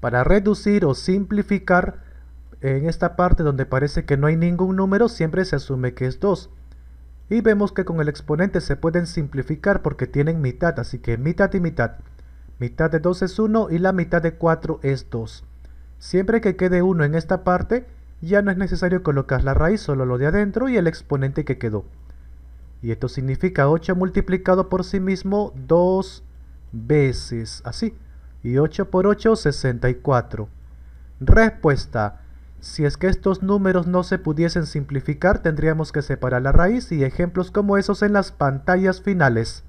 Para reducir o simplificar, en esta parte donde parece que no hay ningún número, siempre se asume que es 2. Y vemos que con el exponente se pueden simplificar porque tienen mitad, así que mitad y mitad. Mitad de 2 es 1 y la mitad de 4 es 2. Siempre que quede 1 en esta parte, ya no es necesario colocar la raíz, solo lo de adentro y el exponente que quedó. Y esto significa 8 multiplicado por sí mismo dos veces, así y 8 por 8, 64. Respuesta. Si es que estos números no se pudiesen simplificar, tendríamos que separar la raíz y ejemplos como esos en las pantallas finales.